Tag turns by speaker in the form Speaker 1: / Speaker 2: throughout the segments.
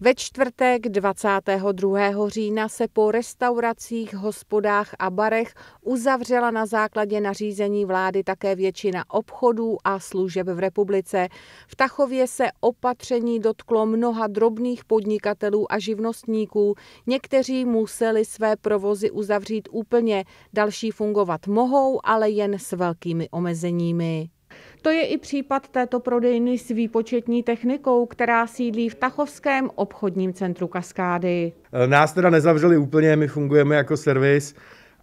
Speaker 1: Ve čtvrtek 22. října se po restauracích, hospodách a barech uzavřela na základě nařízení vlády také většina obchodů a služeb v republice. V Tachově se opatření dotklo mnoha drobných podnikatelů a živnostníků. Někteří museli své provozy uzavřít úplně, další fungovat mohou, ale jen s velkými omezeními. To je i případ této prodejny s výpočetní technikou, která sídlí v Tachovském obchodním centru Kaskády.
Speaker 2: Nás teda nezavřeli úplně, my fungujeme jako servis,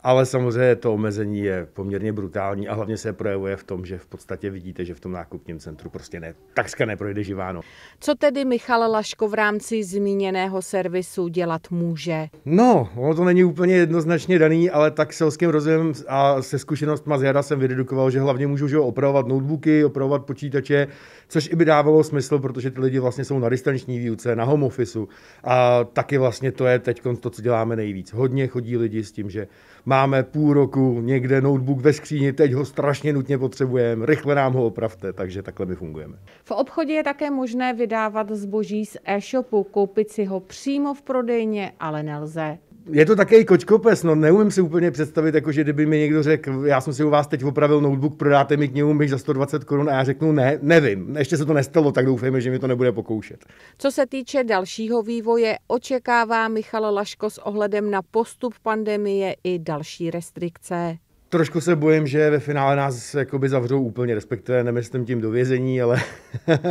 Speaker 2: ale samozřejmě to omezení je poměrně brutální a hlavně se projevuje v tom, že v podstatě vidíte, že v tom nákupním centru prostě ne, takřka neprojde živáno.
Speaker 1: Co tedy Michal Laško v rámci zmíněného servisu dělat může?
Speaker 2: No, ono to není úplně jednoznačně daný, ale tak selským rozvojem a se zkušenostma z jara jsem vydedukoval, že hlavně můžu že opravovat notebooky, opravovat počítače, což i by dávalo smysl, protože ty lidi vlastně jsou na distanční výuce, na home officeu a taky vlastně to je teď to, co děláme nejvíc. Hodně chodí lidi s tím, že máme půl roku někde notebook ve skříni, teď ho strašně nutně potřebujeme, rychle nám ho opravte, takže takhle my fungujeme.
Speaker 1: V obchodě je také možné vydávat zboží z e-shopu, koupit si ho přímo v prodejně, ale nelze
Speaker 2: je to také kočkopes, no neumím si úplně představit, jako že kdyby mi někdo řekl, já jsem si u vás teď opravil notebook, prodáte mi knihu myš za 120 korun a já řeknu ne, nevím, ještě se to nestalo, tak doufejme, že mi to nebude pokoušet.
Speaker 1: Co se týče dalšího vývoje, očekává Michal Laško s ohledem na postup pandemie i další restrikce.
Speaker 2: Trošku se bojím, že ve finále nás jakoby zavřou úplně, respektive nemyslím tím do vězení, ale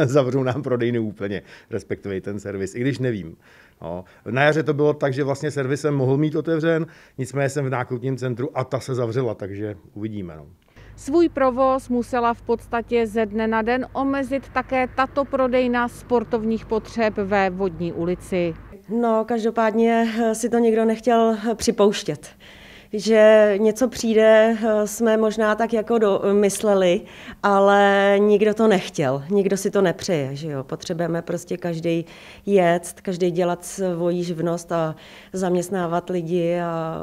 Speaker 2: zavřou nám prodejny úplně, respektive ten servis, i když nevím. No. Na jaře to bylo tak, že vlastně servisem mohl mít otevřen, nicméně jsem v nákupním centru a ta se zavřela, takže uvidíme. No.
Speaker 1: Svůj provoz musela v podstatě ze dne na den omezit také tato prodejna sportovních potřeb
Speaker 3: ve Vodní ulici. No, každopádně si to někdo nechtěl připouštět že něco přijde, eh, jsme možná tak jako eh, mysleli, ale nikdo to nechtěl, nikdo si to nepřeje, že jo. Potřebujeme prostě každý jet, každý dělat svoji živnost a zaměstnávat lidi a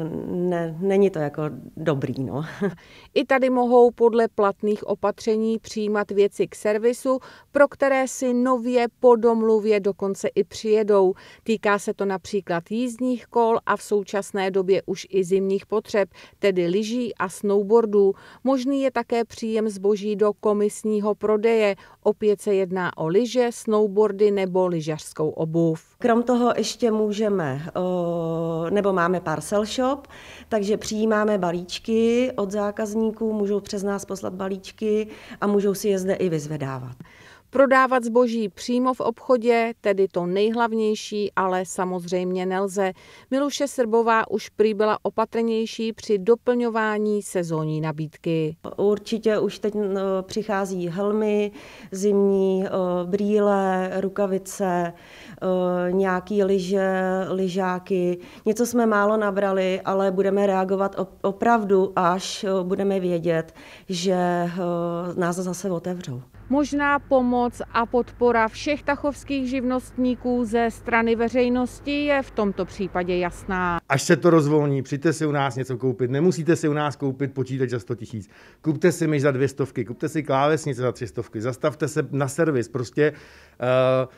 Speaker 3: eh, ne, není to jako dobrý, no. I tady mohou podle platných
Speaker 1: opatření přijímat věci k servisu, pro které si nově po domluvě dokonce i přijedou. Týká se to například jízdních kol a v současné době už i zimních potřeb, tedy lyží a snowboardů. Možný je také příjem zboží do komisního prodeje. Opět se jedná o lyže, snowboardy nebo
Speaker 3: lyžařskou obuv. Krom toho ještě můžeme, nebo máme parcel shop, takže přijímáme balíčky od zákazníků, můžou přes nás poslat balíčky a můžou si je zde i vyzvedávat. Prodávat zboží přímo v obchodě,
Speaker 1: tedy to nejhlavnější, ale samozřejmě nelze. Miluše Srbová už prý byla opatrnější při doplňování sezónní nabídky. Určitě už
Speaker 3: teď no, přichází helmy, zimní eh, brýle, rukavice, eh, nějaký lyže, lyžáky. Něco jsme málo nabrali, ale budeme reagovat opravdu, až eh, budeme vědět, že nás zase otevřou
Speaker 1: možná pomoc a
Speaker 3: podpora všech tachovských
Speaker 1: živnostníků ze strany veřejnosti je v tomto případě jasná.
Speaker 2: Až se to rozvolní, přijďte si u nás něco koupit. Nemusíte si u nás koupit počítač za 100 tisíc. Kupte si myš za dvě stovky, kupte si klávesnice za tři stovky, zastavte se na servis. Prostě uh,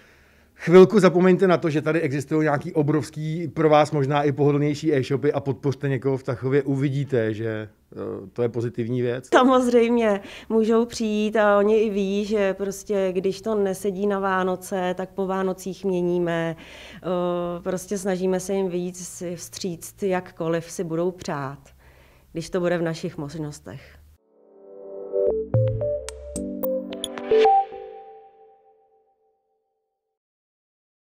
Speaker 2: Chvilku zapomeňte na to, že tady existují nějaký obrovský, pro vás možná i pohodlnější e-shopy a podpořte někoho v Tachově, uvidíte, že Eh, to je pozitivní věc.
Speaker 3: Samozřejmě můžou přijít a oni i ví, že prostě když to nesedí na Vánoce, tak po Vánocích měníme. Eh, prostě snažíme se jim víc vstříct, jakkoliv si budou přát, když to bude v našich možnostech.